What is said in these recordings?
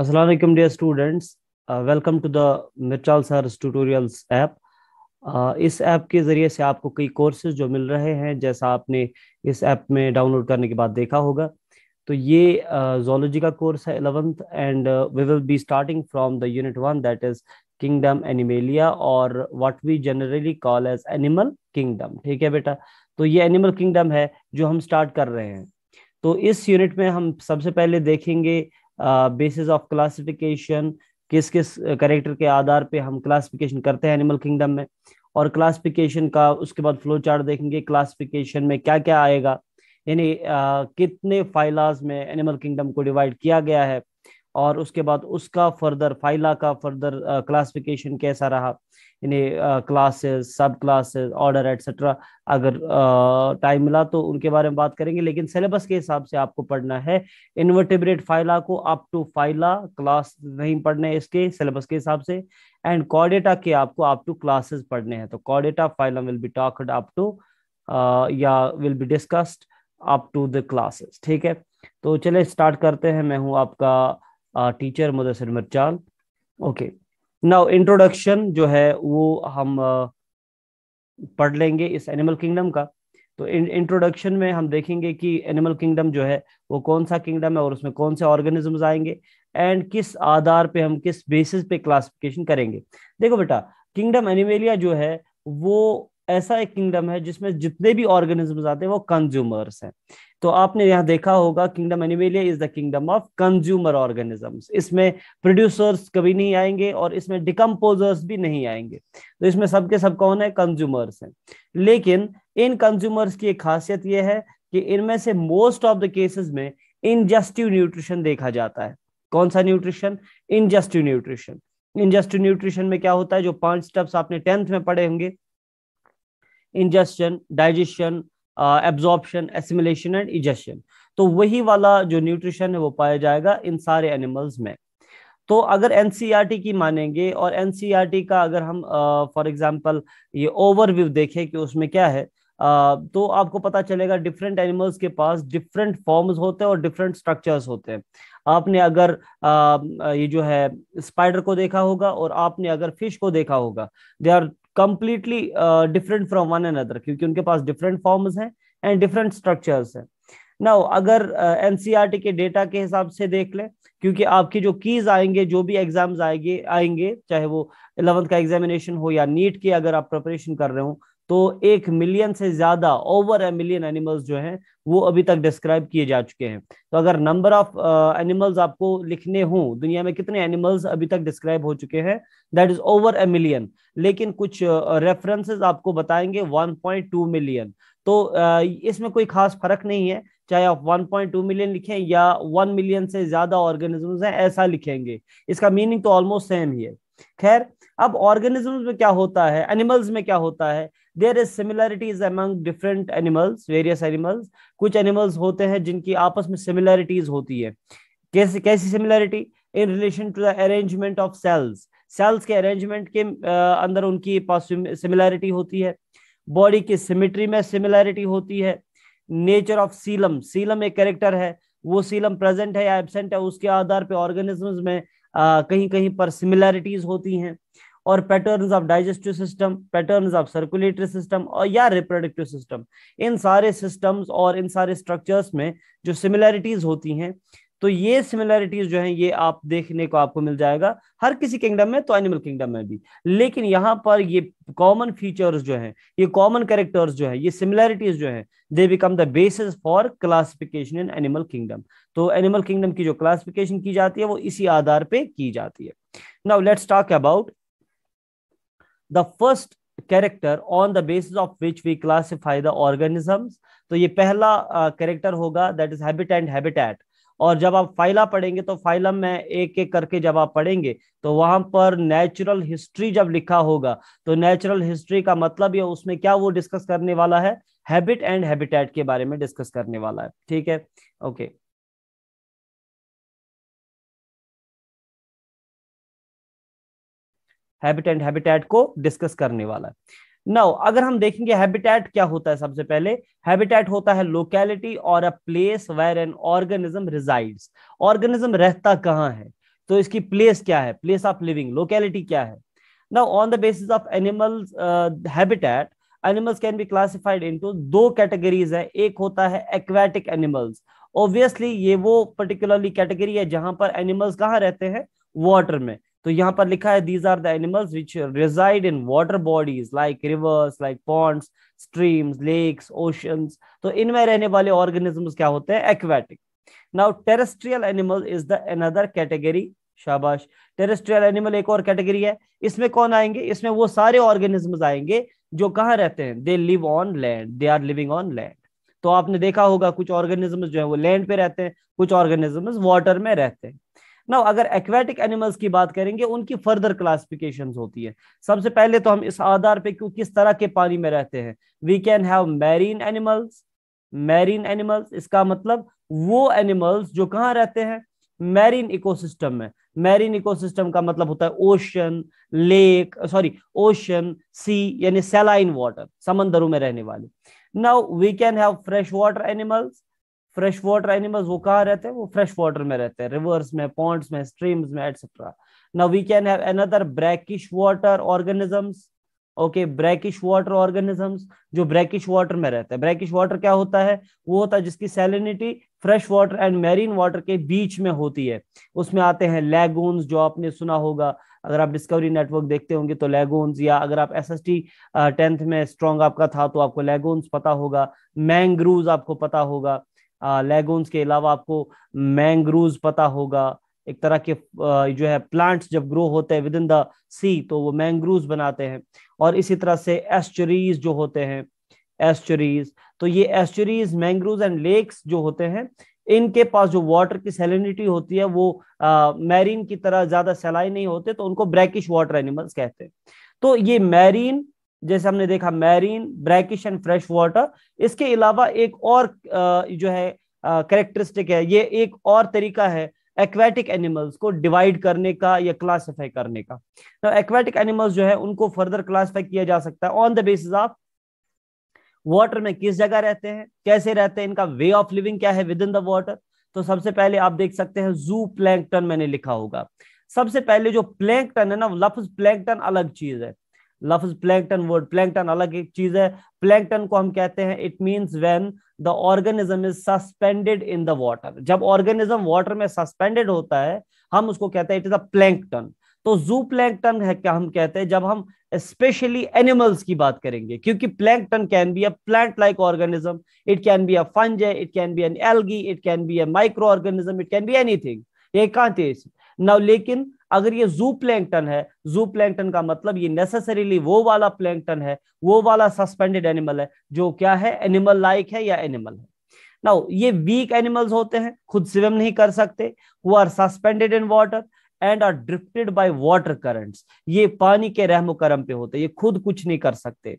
Assalamualaikum dear students. Uh, welcome to the Mirchal Sir tutorials app. Uh, इस app के ज़रिए से आपको कई कोर्सेज जो मिल रहे हैं जैसा आपने इस ऐप में डाउनलोड करने के बाद देखा होगा तो ये जोलॉजी uh, का कोर्स है eleventh and we will be starting from the unit one that is kingdom Animalia और what we generally call as animal kingdom ठीक है बेटा तो ये एनिमल किंगडम है जो हम स्टार्ट कर रहे हैं तो इस यूनिट में हम सबसे पहले देखेंगे बेसिस ऑफ क्लासिफिकेशन किस किस करेक्टर के आधार पे हम क्लासिफिकेशन करते हैं एनिमल किंगडम में और क्लासिफिकेशन का उसके बाद फ्लो चार्ट देखेंगे क्लासिफिकेशन में क्या क्या आएगा यानी कितने फाइलाज में एनिमल किंगडम को डिवाइड किया गया है और उसके बाद उसका फर्दर फाइला का फर्दर क्लासिफिकेशन कैसा रहा यानी classes subclasses order etcetera अगर टाइम मिला तो उनके बारे में बात करेंगे लेकिन सिलेबस के हिसाब से आपको पढ़ना है इन्वर्टिब्रेट फाइला को अप टू फाइला क्लास नहीं पढ़ने इसके सिलेबस के हिसाब से एंड कॉडेटा के आपको अप टू क्लासेस पढ़ने हैं तो कॉडेटा phyla will be talked up to या will be discussed up to the classes ठीक है तो चले स्टार्ट करते हैं मैं हूँ आपका uh, teacher Mudassir Mirchal. Okay. introduction introduction जो है वो हम पढ़ लेंगे इस एनिमल किंगडम का तो इंट्रोडक्शन में हम देखेंगे कि एनिमल किंगडम जो है वो कौन सा किंगडम है और उसमें कौन से ऑर्गेनिजम्स आएंगे एंड किस आधार पे हम किस बेसिस पे क्लासिफिकेशन करेंगे देखो बेटा किंगडम एनिमेलिया जो है वो ऐसा एक किंगडम है जिसमें जितने भी ऑर्गेनिजम्स आते हैं वो कंज्यूमर्स हैं तो आपने यहां देखा होगा kingdom Animalia is the kingdom of consumer organisms इसमें प्रोड्यूसर्स कभी नहीं आएंगे और इसमें डिकम्पोजर्स भी नहीं आएंगे तो इसमें सबके सब कौन है कंज्यूमर्स हैं लेकिन इन कंज्यूमर्स की एक खासियत यह है कि इनमें से मोस्ट ऑफ द केसेस में इनजस्टिव न्यूट्रिशन देखा जाता है कौन सा nutrition ingestive nutrition ingestive nutrition में क्या होता है जो पांच स्टेप्स आपने टेंथ में पढ़े होंगे ingestion digestion absorption assimilation and egestion तो वही वाला जो न्यूट्रिशन है वो पाया जाएगा इन सारे एनिमल्स में तो अगर एन e की मानेंगे और एन e का अगर हम फॉर uh, एग्जाम्पल ये ओवरव्यू देखें कि उसमें क्या है uh, तो आपको पता चलेगा डिफरेंट एनिमल्स के पास डिफरेंट फॉर्म्स होते हैं और डिफरेंट स्ट्रक्चर्स होते हैं आपने अगर uh, ये जो है स्पाइडर को देखा होगा और आपने अगर फिश को देखा होगा they are completely different from one other क्योंकि उनके पास डिफरेंट फॉर्म्स हैं एंड डिफरेंट स्ट्रक्चर्स हैं नाउ अगर एनसीईआरटी uh, e के डेटा के हिसाब से देख लें क्योंकि आपके जो कीज आएंगे जो भी एग्जाम्स आएंगे आएंगे चाहे वो इलेवंथ का एग्जामिनेशन हो या नीट की अगर आप प्रिपरेशन कर रहे हो तो एक मिलियन से ज्यादा ओवर ए मिलियन एनिमल्स जो हैं वो अभी तक डिस्क्राइब किए जा चुके हैं तो अगर नंबर ऑफ एनिमल्स आपको लिखने हों दुनिया में कितने एनिमल्स अभी तक डिस्क्राइब हो चुके हैं that is over a million लेकिन कुछ रेफरेंसेस uh, आपको बताएंगे 1.2 मिलियन तो uh, इसमें कोई खास फर्क नहीं है चाहे आप 1.2 मिलियन लिखें या 1 मिलियन से ज्यादा ऑर्गेनिजम्स हैं ऐसा लिखेंगे इसका मीनिंग तो ऑलमोस्ट सेम ही है खैर अब ऑर्गेनिजम्स में क्या होता है एनिमल्स में क्या होता है there is similarities among different animals various animals कुछ एनिमल्स होते हैं जिनकी आपस में सिमिलैरिटीज होती है कैसी कैसी similarity in relation to the arrangement of cells cells के अरेंजमेंट के अंदर उनकी सिमिलैरिटी होती है बॉडी की सिमिट्री में सिमिलैरिटी होती है नेचर ऑफ सीलम सीलम एक कैरेक्टर है वो सीलम प्रेजेंट है या एबसेंट है उसके आधार पे ऑर्गेनिजम्स में आ, कहीं कहीं पर सिमिलैरिटीज होती हैं और patterns of digestive system patterns of circulatory system और या रिप्रोडक्टिव सिस्टम इन सारे सिस्टम्स और इन सारे स्ट्रक्चर्स में जो सिमिलैरिटीज होती हैं तो ये सिमिलैरिटीज जो है ये आप देखने को आपको मिल जाएगा हर किसी किंगडम में तो एनिमल किंगडम में भी लेकिन यहाँ पर ये कॉमन फीचर्स जो हैं ये कॉमन कैरेक्टर्स जो हैं ये सिमिलैरिटीज जो हैं they become the basis for classification in animal kingdom तो एनिमल किंगडम की जो क्लासिफिकेशन की जाती है वो इसी आधार पर की जाती है now let's talk about the first character on the basis of which we classify the organisms तो ये पहला कैरेक्टर होगा that is habit and habitat और जब आप फाइला पढ़ेंगे तो फाइलम में एक एक करके जब आप पढ़ेंगे तो वहां पर नेचुरल हिस्ट्री जब लिखा होगा तो नेचुरल हिस्ट्री का मतलब ये उसमें क्या वो डिस्कस करने वाला है हैबिट एंड हैबिटेट के बारे में डिस्कस करने वाला है ठीक है okay okay. Habit and habitat को डिस्कस करने वाला है नाउ अगर हम देखेंगे हैबिटेट क्या होता है सबसे पहले हैबिटेट होता है लोकेलिटी और a place where an organism resides organism रहता कहाँ है तो इसकी प्लेस क्या है प्लेस ऑफ लिविंग लोकेलिटी क्या है now on the basis of animal habitat animals can be classified into दो कैटेगरीज है एक होता है एक्वेटिक एनिमल्स ऑब्वियसली ये वो पर्टिकुलरली कैटेगरी है जहां पर एनिमल्स कहाँ रहते हैं वाटर में तो यहाँ पर लिखा है these are the animals which reside in water bodies like rivers like ponds streams lakes oceans तो इनमें रहने वाले ऑर्गेनिजम्स क्या होते हैं aquatic now terrestrial animal is the another category शाबाश टेरेस्ट्रियल एनिमल एक और कैटेगरी है इसमें कौन आएंगे इसमें वो सारे ऑर्गेनिजम्स आएंगे जो कहाँ रहते हैं they live on land they are living on land तो आपने देखा होगा कुछ ऑर्गेनिज्म जो है वो लैंड पे रहते हैं कुछ ऑर्गेनिज्म वाटर में रहते हैं ना अगर एक्वेटिक एनिमल्स की बात करेंगे उनकी फर्दर क्लासिफिकेशन होती है सबसे पहले तो हम इस आधार पे क्यों किस तरह के पानी में रहते हैं we can have marine animals marine animals इसका मतलब वो एनिमल्स जो कहाँ रहते हैं मैरीन इकोसिस्टम में मैरीन इकोसिस्टम का मतलब होता है ocean lake sorry ocean sea यानी सेलाइन वाटर समंदरों में रहने वाले now we can have fresh water animals fresh water animals वो कहाँ रहते हैं वो फ्रेश वाटर में रहते हैं रिवर्स में पॉन्ड्स में स्ट्रीम्स में etcetera now we can have another brackish water organisms okay brackish water organisms जो ब्रैकिश वाटर में रहते हैं ब्रैकिश वाटर क्या होता है वो होता है जिसकी salinity fresh water and marine water के बीच में होती है उसमें आते हैं लेगोन्स जो आपने सुना होगा अगर आप डिस्कवरी नेटवर्क देखते होंगे तो लेगोन्स या अगर आप एस एस टी टेंथ में स्ट्रॉन्ग आपका था तो आपको लेगोन्स पता होगा मैंग्रूव आपको पता होगा लेगोन्स के अलावा आपको मैंग्रोव पता होगा एक तरह के जो है प्लांट्स जब ग्रो होते हैं विद इन द सी तो वो मैंग्रोव बनाते हैं और इसी तरह से एस्चरीज जो होते हैं एस्चरीज तो ये एस्चरीज मैंग्रोव एंड लेक्स जो होते हैं इनके पास जो वाटर की सैलिनिटी होती है वो मैरीन की तरह ज्यादा सैलाई नहीं होते तो उनको ब्रैकिश वाटर एनिमल्स कहते हैं तो ये मैरीन जैसे हमने देखा marine brackish and fresh water इसके अलावा एक और जो है करेक्टरिस्टिक है ये एक और तरीका है एक्वेटिक एनिमल्स को डिवाइड करने का या क्लासिफाई करने का एक्वेटिक एनिमल्स जो है उनको फर्दर क्लासिफाई किया जा सकता है on the basis of water में किस जगह रहते हैं कैसे रहते हैं इनका वे ऑफ लिविंग क्या है विद इन द वॉटर तो सबसे पहले आप देख सकते हैं जू प्लैंकटन मैंने लिखा होगा सबसे पहले जो प्लैंकटन है ना लफ्ज प्लैंकटन अलग चीज है लफ्ज प्लैंकटन वर्ड प्लैंकटन अलग एक चीज है प्लैंकटन को हम कहते हैं it means when the organism is suspended in the water जब ऑर्गेनिज्म वाटर में सस्पेंडेड होता है हम उसको कहते हैं इट इज अ प्लैंकटन तो जू प्लैंकटन है क्या हम कहते हैं जब हम स्पेशली एनिमल्स की बात करेंगे क्योंकि plankton can be a plant like organism it can be a fungi it can be an algae it can be a micro organism it can be anything ये कहाँ थे नाउ लेकिन अगर ये जू प्लैंकटन है जू प्लैंकटन का मतलब ये नेसेसरीली वो वाला प्लैंकटन है वो वाला सस्पेंडेड एनिमल है जो क्या है एनिमल लाइक है या एनिमल है नाउ ये वीक एनिमल्स होते हैं खुद स्विम नहीं कर सकते वो are suspended in water and are drifted by water currents ये पानी के रहमो करम पे होते ये खुद कुछ नहीं कर सकते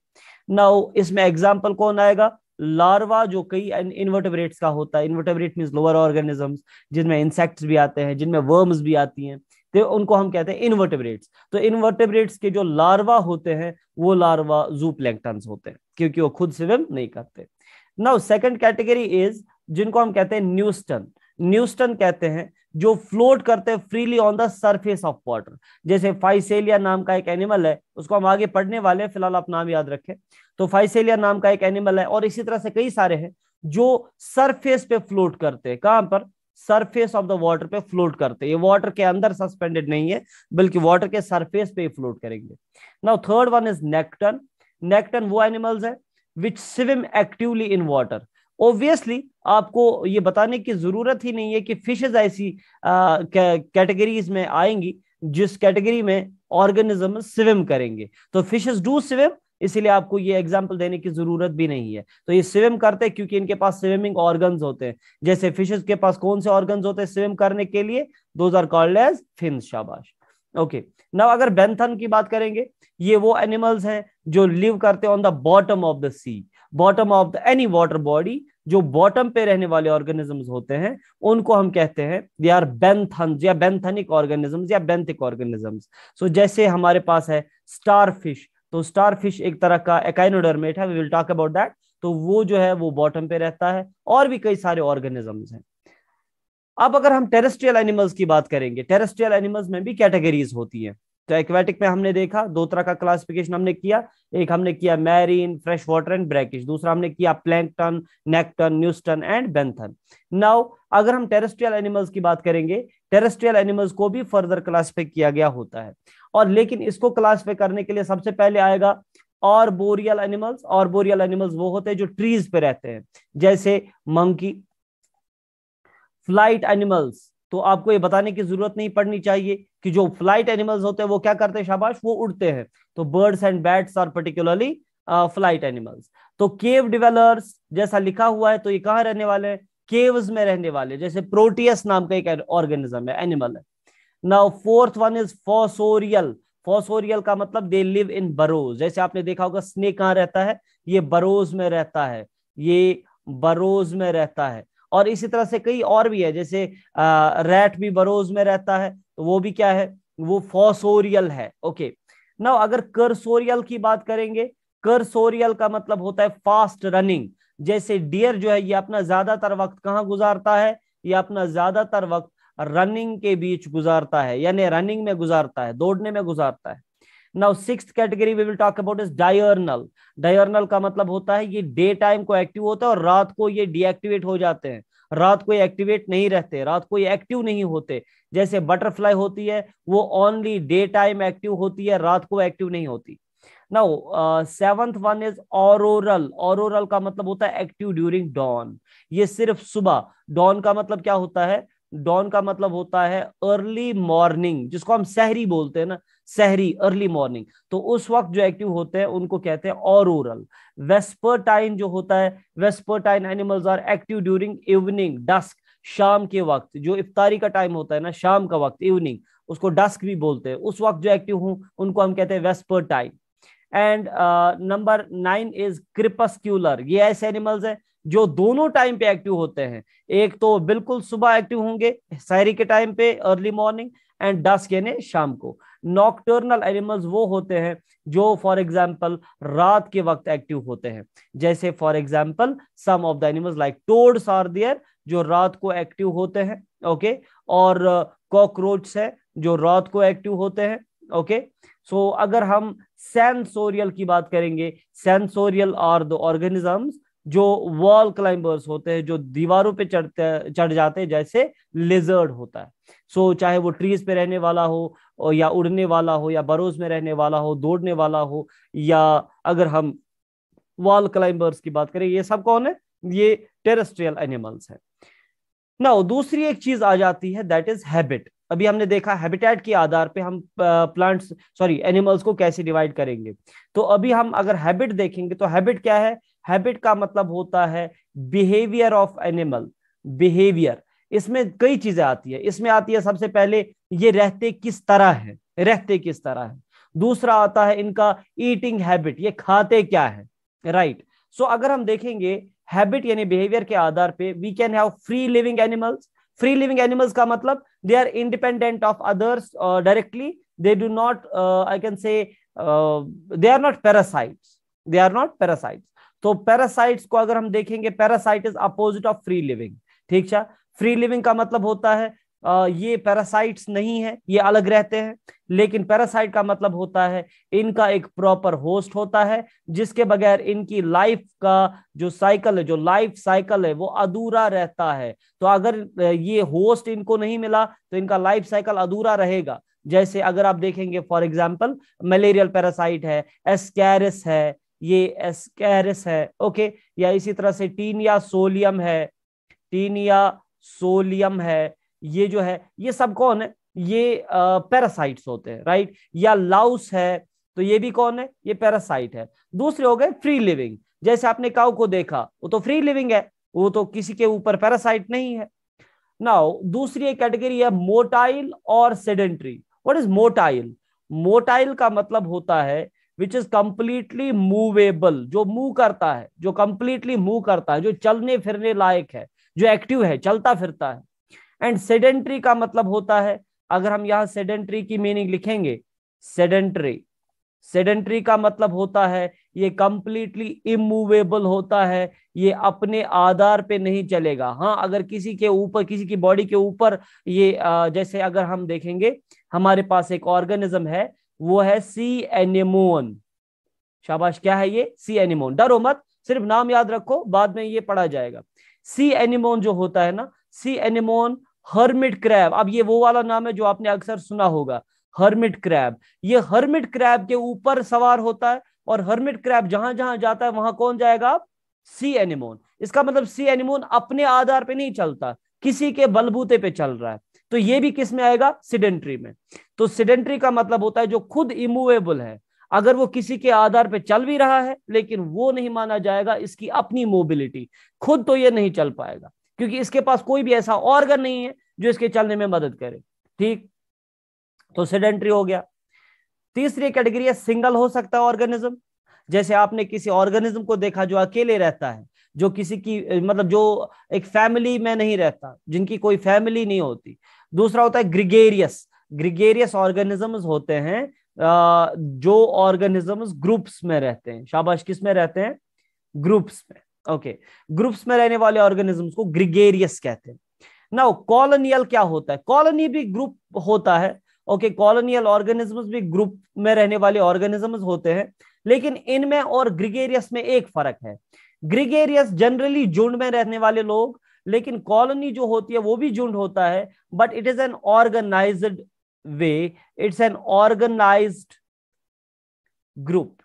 नाउ इसमें एग्जाम्पल कौन आएगा लार्वा जो कई इन्वर्टेबरेट्स का होता है इन्वर्टेबरेट मीन लोअर ऑर्गेनिजम्स जिनमें इंसेक्ट्स भी आते हैं जिनमें वर्म्स भी आती हैं तो उनको हम कहते हैं इनवर्टेब्रेट्स तो इनवर्टेब्रेट्स के जो लार्वा होते हैं वो लार्वा जू होते हैं क्योंकि वो खुद स्विम नहीं करते नाउ सेकंड कैटेगरी इज जिनको हम कहते हैं न्यूस्टन न्यूस्टन कहते हैं जो फ्लोट करते हैं freely on the surface of water जैसे फाइसेलिया नाम का एक एनिमल है उसको हम आगे पढ़ने वाले हैं फिलहाल आप नाम याद रखें तो फाइसेलिया नाम का एक एनिमल है और इसी तरह से कई सारे हैं जो सरफेस पे फ्लोट करते हैं कहां पर सरफेस ऑफ द वाटर पे फ्लोट करते हैं ये वाटर के अंदर सस्पेंडेड नहीं है बल्कि वाटर के सरफेस पे ही फ्लोट करेंगे now third one is nekton nekton वो एनिमल्स है which swim actively in water obviously आपको ये बताने की जरूरत ही नहीं है कि फिशेज ऐसी कैटेगरीज में आएंगी जिस कैटेगरी में ऑर्गेनिज्म स्विम करेंगे तो फिशेज डू स्विम इसीलिए आपको ये एग्जाम्पल देने की जरूरत भी नहीं है तो ये स्विम करते हैं क्योंकि इनके पास स्विमिंग ऑर्गन होते हैं जैसे फिशेज के पास कौन से ऑर्गन होते हैं स्विम करने के लिए those are called as fin शाबाश ओके नाउ अगर बेंथन की बात करेंगे ये वो एनिमल्स हैं जो लिव करते हैं on the bottom of the sea bottom of the any water body जो बॉटम पे रहने वाले ऑर्गेनिजम्स होते हैं उनको हम कहते हैं दे आर बेंथन या बेंथनिक ऑर्गेनिजम्स या बेंथिक ऑर्गेनिजम्स सो जैसे हमारे पास है स्टार फिश तो स्टार फिश एक तरह का एकाइनोडर्मेट है we will talk about that तो वो जो है वो बॉटम पे रहता है और भी कई सारे ऑर्गेनिजम्स हैं अब अगर हम टेरेस्ट्रियल एनिमल्स की बात करेंगे टेरेस्ट्रियल एनिमल्स में भी कैटेगरीज होती हैं तो एक्वेटिक में हमने देखा दो तरह का क्लासिफिकेशन हमने किया एक हमने किया marine fresh water and brackish दूसरा हमने किया plankton nekton neuston and benthon now अगर हम टेरेस्ट्रियल एनिमल्स की बात करेंगे टेरेस्ट्रियल एनिमल्स को भी फर्दर क्लासिफाई किया गया होता है और लेकिन इसको क्लासिफाई करने के लिए सबसे पहले आएगा arboreal animals arboreal animals वो होते हैं जो ट्रीज पे रहते हैं जैसे मंकी फ्लाइट एनिमल्स तो आपको ये बताने की जरूरत नहीं पड़नी चाहिए कि जो फ्लाइट एनिमल्स होते हैं वो क्या करते हैं शाबाश वो उड़ते हैं तो birds and bats are particularly flight animals तो केव डिवेलर्स जैसा लिखा हुआ है तो ये कहाँ रहने वाले हैं केव्स में रहने वाले जैसे प्रोटियस नाम का एक ऑर्गेनिज्म है एनिमल है now fourth one is fossorial fossorial का मतलब दे लिव इन बरोज जैसे आपने देखा होगा स्नेक कहाँ रहता है ये बरोज में रहता है ये बरोज में रहता है और इसी तरह से कई और भी है जैसे रैट भी बरोज में रहता है तो वो भी क्या है वो फॉसोरियल है ओके नाउ अगर करसोरियल की बात करेंगे करसोरियल का मतलब होता है फास्ट रनिंग जैसे डियर जो है ये अपना ज्यादातर वक्त कहाँ गुजारता है ये अपना ज्यादातर वक्त रनिंग के बीच गुजारता है यानी रनिंग में गुजारता है दौड़ने में गुजारता है now six category we will talk about is diurnal diurnal का मतलब होता है ये डे टाइम को एक्टिव होता है और रात को ये डीएक्टिवेट हो जाते हैं रात को एक्टिवेट नहीं रहते रात को एक्टिव नहीं होते जैसे बटरफ्लाई होती है वो ओनली डे टाइम एक्टिव होती है रात को एक्टिव नहीं होती now seventh one is auroral auroral का मतलब होता है एक्टिव ड्यूरिंग डॉन ये सिर्फ सुबह डॉन का मतलब क्या होता है डॉन का मतलब होता है अर्ली मॉर्निंग जिसको हम सहरी बोलते हैं ना सहरी अर्ली मॉर्निंग तो उस वक्त जो एक्टिव होते हैं उनको कहते हैं ऑरोरल वेस्पर्टाइन जो होता है vespertine animals are active during evening dusk शाम के वक्त जो इफ्तारी का टाइम होता है ना शाम का वक्त इवनिंग उसको डस्क भी बोलते हैं उस वक्त जो एक्टिव हूं उनको हम कहते हैं vesper time and number nine is crepuscular ये ऐसे एनिमल्स है जो दोनों टाइम पे एक्टिव होते हैं एक तो बिल्कुल सुबह एक्टिव होंगे शहरी के टाइम पे अर्ली मॉर्निंग एंड डस्क यानी शाम को नॉकटर्नल एनिमल्स वो होते हैं जो फॉर एग्जाम्पल रात के वक्त एक्टिव होते हैं जैसे for example some of the animals like toads are there जो रात को एक्टिव होते हैं ओके और कॉकरोच uh, है जो रात को एक्टिव होते हैं ओके okay? सो so, अगर हम सेंसोरियल की बात करेंगे सेंसोरियल आर द ऑर्गेनिजम्स जो वॉल क्लाइंबर्स होते हैं जो दीवारों पे चढ़ते चढ़ जाते हैं जैसे लेजर्ड होता है सो so, चाहे वो ट्रीज पे रहने वाला हो या उड़ने वाला हो या बरोज में रहने वाला हो दौड़ने वाला हो या अगर हम वॉल क्लाइंबर्स की बात करें ये सब कौन है ये टेरेस्ट्रियल एनिमल्स है ना दूसरी एक चीज आ जाती है दैट इज हैबिट अभी हमने देखा हैबिटेट के आधार पे हम प्लांट्स सॉरी एनिमल्स को कैसे डिवाइड करेंगे तो अभी हम अगर हैबिट देखेंगे तो हैबिट क्या है हैबिट का मतलब होता है बिहेवियर ऑफ एनिमल बिहेवियर इसमें कई चीजें आती है इसमें आती है सबसे पहले ये रहते किस तरह है रहते किस तरह है दूसरा आता है इनका ईटिंग हैबिट ये खाते क्या है राइट right. सो so, अगर हम देखेंगे हैबिट यानी बिहेवियर के आधार पे we can have free living animals free living animals का मतलब they are independent of others directly they do not I can say they are not parasites they are not parasites तो parasites को अगर हम देखेंगे parasite is opposite of free living ठीक है free living का मतलब होता है ये पैरासाइट्स नहीं है ये अलग रहते हैं लेकिन पैरासाइट का मतलब होता है इनका एक प्रॉपर होस्ट होता है जिसके बगैर इनकी लाइफ का जो साइकिल है जो लाइफ साइकिल है वो अधूरा रहता है तो अगर ये होस्ट इनको नहीं मिला तो इनका लाइफ साइकिल अधूरा रहेगा जैसे अगर आप देखेंगे फॉर एग्जाम्पल मलेरियल पैरासाइट है एस्कैरिस है ये एस्कैरिस है ओके या इसी तरह से टीनिया सोलियम है टीनिया सोलियम है ये जो है ये सब कौन है ये पैरासाइट्स होते हैं राइट या लाउस है तो ये भी कौन है ये पैरासाइट है दूसरे हो गए फ्री लिविंग जैसे आपने काउ को देखा वो तो फ्री लिविंग है वो तो किसी के ऊपर पैरासाइट नहीं है नाउ दूसरी एक कैटेगरी है मोटाइल और sedentary what is motile motile का मतलब होता है विच इज कंप्लीटली मूवेबल जो मूव करता है जो कंप्लीटली मूव करता है जो चलने फिरने लायक है जो एक्टिव है चलता फिरता है एंड सेडेंट्री का मतलब होता है अगर हम यहाँ सेडेंट्री की मीनिंग लिखेंगे सेडेंट्री सेडेंट्री का मतलब होता है ये कंप्लीटली इमूवेबल होता है ये अपने आधार पे नहीं चलेगा हाँ अगर किसी के ऊपर किसी की बॉडी के ऊपर ये जैसे अगर हम देखेंगे हमारे पास एक ऑर्गेनिज्म है वो है सी एनिमोन शाबाश क्या है ये सी एनिमोन डरो मत सिर्फ नाम याद रखो बाद में ये पढ़ा जाएगा सी एनिमोन जो होता है ना सी एनिमोन हर्मिट क्रैब अब ये वो वाला नाम है जो आपने अक्सर सुना होगा हर्मिट क्रैब ये हर्मिट क्रैब के ऊपर सवार होता है और हर्मिट क्रैब जहां जहां जाता है वहां कौन जाएगा आप सी एनिमोन इसका मतलब सी एनिमोन अपने आधार पे नहीं चलता किसी के बलबूते पे चल रहा है तो ये भी किस में आएगा सिडेंट्री में तो सिडेंट्री का मतलब होता है जो खुद इमूवेबल है अगर वो किसी के आधार पे चल भी रहा है लेकिन वो नहीं माना जाएगा इसकी अपनी मोबिलिटी खुद तो ये नहीं चल पाएगा क्योंकि इसके पास कोई भी ऐसा ऑर्गन नहीं है जो इसके चलने में मदद करे ठीक तो सेडेंट्री हो गया तीसरी कैटेगरी है सिंगल हो सकता है ऑर्गेनिज्म जैसे आपने किसी ऑर्गेनिज्म को देखा जो अकेले रहता है जो किसी की मतलब जो एक फैमिली में नहीं रहता जिनकी कोई फैमिली नहीं होती दूसरा होता है ग्रिगेरियस ग्रिगेरियस ऑर्गेनिजम्स होते हैं जो ऑर्गेनिजम्स ग्रुप्स में रहते हैं शाबाश किस में रहते हैं ग्रुप्स में ओके ग्रुप्स में रहने वाले ऑर्गेनिजम्स को ग्रिगेरियस कहते हैं नाउ कॉलोनियल क्या होता है कॉलोनी भी ग्रुप होता है ओके कॉलोनियल ऑर्गेनिजम्स भी ग्रुप में रहने वाले ऑर्गेनिजम्स होते हैं लेकिन इनमें और ग्रिगेरियस में एक फर्क है ग्रिगेरियस जनरली झुंड में रहने वाले लोग लेकिन कॉलोनी जो होती है वो भी झुंड होता है but it is an organized way it's an organized group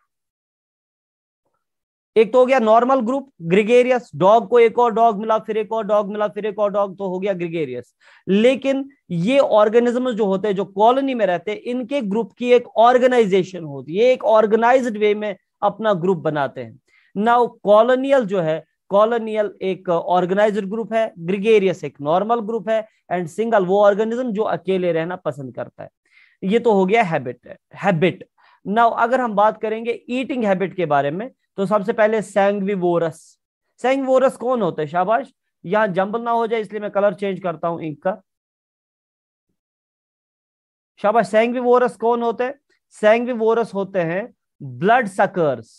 एक तो हो गया नॉर्मल ग्रुप ग्रिगेरियस डॉग को एक और डॉग मिला फिर एक और डॉग मिला फिर एक और डॉग तो हो गया ग्रिगेरियस लेकिन ये ऑर्गेनिज्म जो होते हैं जो कॉलोनी में रहते हैं इनके ग्रुप की एक ऑर्गेनाइजेशन होती है एक ऑर्गेनाइज्ड वे में अपना ग्रुप बनाते हैं नाउ कॉलोनियल जो है कॉलोनियल एक ऑर्गेनाइज्ड ग्रुप है ग्रिगेरियस एक नॉर्मल ग्रुप है एंड सिंगल वो ऑर्गेनिज्म जो अकेले रहना पसंद करता है ये तो हो गया हैबिट हैबिट नाउ अगर हम बात करेंगे ईटिंग हैबिट के बारे में तो सबसे पहले सेंगविवोरस सेंगविवोरस कौन होते हैं शाबाश यहां जंबल ना हो जाए इसलिए मैं कलर चेंज करता हूं इंक का शाबाश सेंगविवोरस कौन होते हैं सैंगविवोरस होते हैं ब्लड सकर्स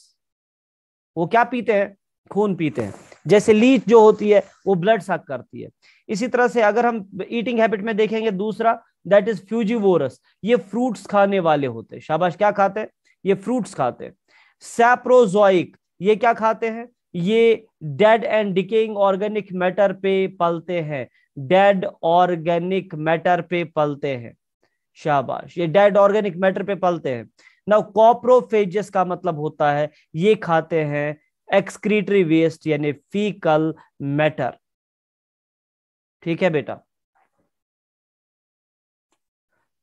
वो क्या पीते हैं खून पीते हैं जैसे लीच जो होती है वो ब्लड सक करती है इसी तरह से अगर हम ईटिंग हैबिट में देखेंगे दूसरा दैट इज फ्यूजीवोरस ये फ्रूट्स खाने वाले होते हैं शाबाश क्या खाते हैं ये फ्रूट्स खाते हैं सैप्रोजोइक ये क्या खाते हैं ये dead and decaying organic matter पे पलते हैं डेड ऑर्गेनिक मैटर पे पलते हैं शाबाश ये डेड ऑर्गेनिक मैटर पे पलते हैं नाउ कॉप्रोफेजस का मतलब होता है ये खाते हैं एक्सक्रीटरी वेस्ट यानी फीकल मैटर ठीक है बेटा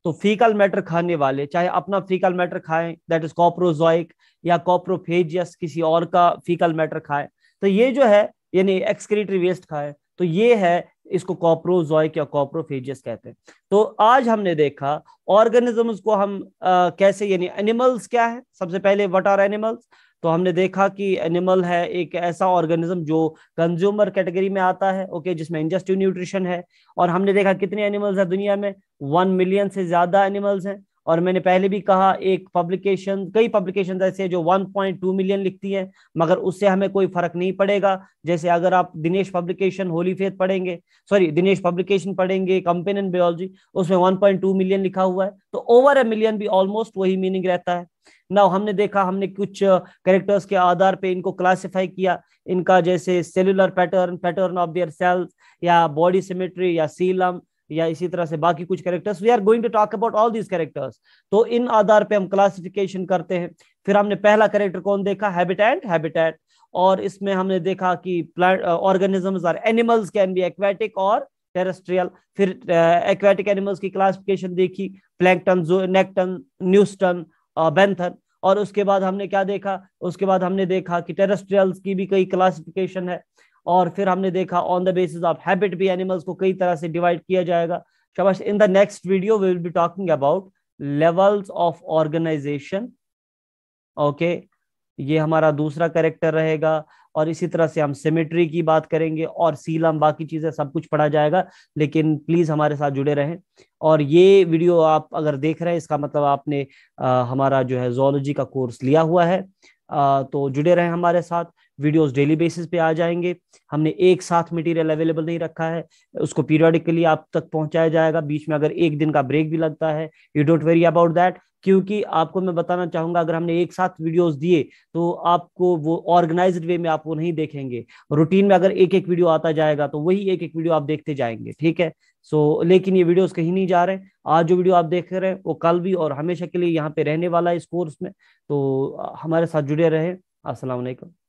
तो फीकल मैटर खाने वाले चाहे अपना फीकल मैटर खाएं दैट इज कॉप्रोजॉइक या कॉप्रोफेजियस किसी और का फीकल मैटर खाएं तो ये जो है यानी एक्सक्रीटरी वेस्ट खाएं तो ये है इसको कॉप्रोजॉइक या कॉप्रोफेजियस कहते हैं तो आज हमने देखा ऑर्गेनिजम्स को हम आ, कैसे यानी एनिमल्स क्या है सबसे पहले वट आर एनिमल्स तो हमने देखा कि एनिमल है एक ऐसा ऑर्गेनिज्म जो कंज्यूमर कैटेगरी में आता है ओके जिसमें इंजस्टिव न्यूट्रिशन है और हमने देखा कितने एनिमल्स हैं दुनिया में वन मिलियन से ज्यादा एनिमल्स हैं और मैंने पहले भी कहा एक पब्लिकेशन कई पब्लिकेशन ऐसे जो 1.2 मिलियन लिखती हैं मगर उससे हमें कोई फर्क नहीं पड़ेगा जैसे अगर आप दिनेश पब्लिकेशन होली फेथ पढ़ेंगे सॉरी दिनेश पब्लिकेशन पढ़ेंगे कंपेन बायोलॉजी उसमें 1.2 मिलियन लिखा हुआ है तो ओवर ए मिलियन भी ऑलमोस्ट वही मीनिंग रहता है ना हमने देखा हमने कुछ कैरेक्टर्स के आधार पे इनको क्लासिफाई किया इनका जैसे cellular pattern pattern of their cells या बॉडी सिमेट्री या सीलम या इसी तरह से बाकी कुछ characters we are going to talk about all these characters तो इन आधार पे हम क्लासिफिकेशन करते हैं फिर हमने पहला कैरेक्टर कौन देखा हैबिटेंट हैबिटेट और इसमें हमने देखा कि plant organisms or animals can be aquatic और टेरेस्ट्रियल फिर एक्वेटिक एनिमल्स की क्लासिफिकेशन देखी प्लैंकटन नेक्टन न्यूस्टन बेंथन और उसके बाद हमने क्या देखा उसके बाद हमने देखा कि टेरेस्ट्रियल्स की भी कई क्लासिफिकेशन है और फिर हमने देखा on the basis of habit भी एनिमल्स को कई तरह से डिवाइड किया जाएगा शाबाश in the next video we will be talking about levels of organisation okay ये हमारा दूसरा करेक्टर रहेगा और इसी तरह से हम सिमेट्री की बात करेंगे और सीलम बाकी चीज़ें सब कुछ पढ़ा जाएगा लेकिन प्लीज़ हमारे साथ जुड़े रहें और ये वीडियो आप अगर देख रहे हैं इसका मतलब आपने आ, हमारा जो है जोलॉजी का कोर्स लिया हुआ है आ, तो जुड़े रहें हमारे साथ वीडियोस डेली बेसिस पे आ जाएंगे हमने एक साथ मटेरियल अवेलेबल नहीं रखा है उसको पीरियडिकली आप तक पहुंचाया जाएगा बीच में अगर एक दिन का ब्रेक भी लगता है you don't worry about that क्योंकि आपको मैं बताना चाहूंगा अगर हमने एक साथ वीडियोस दिए तो आपको वो ऑर्गेनाइज्ड वे में आप वो नहीं देखेंगे रूटीन में अगर एक एक वीडियो आता जाएगा तो वही एक एक वीडियो आप देखते जाएंगे ठीक है सो so, लेकिन ये वीडियोस कहीं नहीं जा रहे आज जो वीडियो आप देख रहे हैं वो कल भी और हमेशा के लिए यहाँ पे रहने वाला है इस कोर्स में तो हमारे साथ जुड़े रहे असलामेकम